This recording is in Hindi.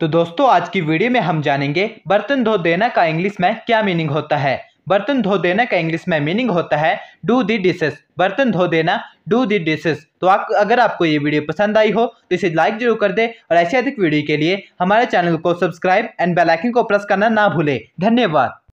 तो दोस्तों आज की वीडियो में हम जानेंगे बर्तन धो देना का इंग्लिश में क्या मीनिंग होता है बर्तन धो देना का इंग्लिश में मीनिंग होता है डू दी डिशेस बर्तन धो देना डू दी डिशेस तो आप अगर आपको ये वीडियो पसंद आई हो तो इसे लाइक जरूर कर दे और ऐसे अधिक वीडियो के लिए हमारे चैनल को सब्सक्राइब एंड बेलाइकिन को प्रेस करना ना भूले धन्यवाद